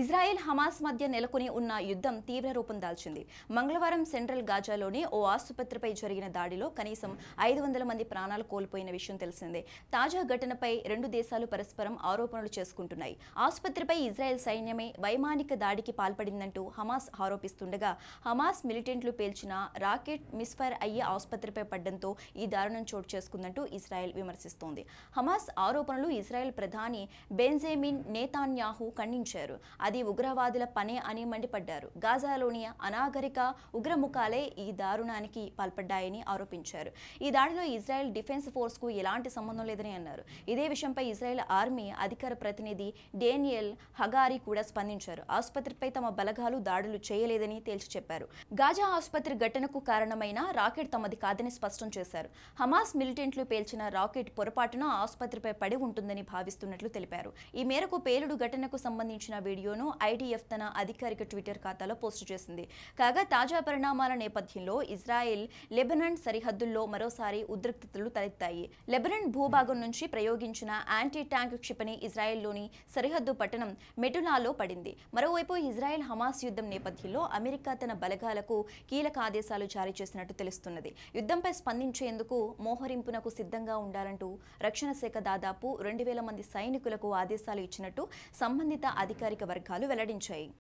Israel Hamas మధ్య నెలకొని ఉన్న యుద్ధం తీవ్ర రూపం దాల్చింది మంగళవారం సెంట్రల్ గాజాలోని ఓ ఆసుపత్రిపై జరిగిన దాడిలో కనీసం ఐదు వందల మంది ప్రాణాలు కోల్పోయిన విషయం తెలిసిందే తాజా ఘటనపై రెండు దేశాలు పరస్పరం ఆరోపణలు చేసుకుంటున్నాయి ఆసుపత్రిపై ఇజ్రాయెల్ సైన్యమే వైమానిక దాడికి పాల్పడిందంటూ హమాస్ ఆరోపిస్తుండగా హమాస్ మిలిటెంట్లు పేల్చిన రాకెట్ మిస్ఫైర్ అయ్యే ఆసుపత్రిపై పడ్డంతో ఈ దారుణం చోటు చేసుకుందంటూ ఇజ్రాయెల్ విమర్శిస్తోంది హమాస్ ఆరోపణలు ఇజ్రాయెల్ ప్రధాని బెంజేమిన్ నేతాన్యాహు ఖండించారు అది ఉగ్రవాదుల పనే అని మండిపడ్డారు గాజాలోని అనాగరిక ఉగ్రముఖాలే ఈ దారుణానికి పాల్పడ్డాయని ఆరోపించారు ఈ దాడిలో ఇజ్రాయెల్ డిఫెన్స్ ఫోర్స్ కు ఎలాంటి సంబంధం లేదని అన్నారు ఇదే విషయంపై ఇజ్రాయెల్ ఆర్మీ అధికార ప్రతినిధి డేనియల్ హగారి కూడా స్పందించారు ఆసుపత్రిపై తమ బలగాలు దాడులు చేయలేదని తేల్చి చెప్పారు గాజా ఆసుపత్రి ఘటనకు కారణమైన రాకెట్ తమది కాదని స్పష్టం చేశారు హమాస్ మిలిటెంట్లు పేల్చిన రాకెట్ పొరపాటున ఆసుపత్రిపై పడి ఉంటుందని భావిస్తున్నట్లు తెలిపారు ఈ మేరకు పేలుడు ఘటనకు సంబంధించిన వీడియో ఫోటోను ఐడిఎఫ్ తన అధికారిక ట్విట్టర్ ఖాతాలో పోస్టు చేసింది కాగా తాజా పరిణామాల నేపథ్యంలో ఇజ్రాయెల్ లెబనన్ సరిహద్దుల్లో మరోసారి ఉద్రిక్తతలు తలెత్తాయి లెబనన్ భూభాగం నుంచి ప్రయోగించిన యాంటీ ట్యాంక్ క్షిపణి ఇజ్రాయెల్లోని సరిహద్దు పట్టణం మెటులాలో పడింది మరోవైపు ఇజ్రాయెల్ హమాస్ యుద్ధం నేపథ్యంలో అమెరికా తన బలగాలకు కీలక ఆదేశాలు జారీ చేసినట్టు తెలుస్తున్నది యుద్ధంపై స్పందించేందుకు మోహరింపునకు సిద్ధంగా ఉండాలంటూ రక్షణ శాఖ దాదాపు రెండు వేల మంది సైనికులకు ఆదేశాలు ఇచ్చినట్టు సంబంధిత అధికారిక వర్గం వర్గాలు వెల్లడించాయి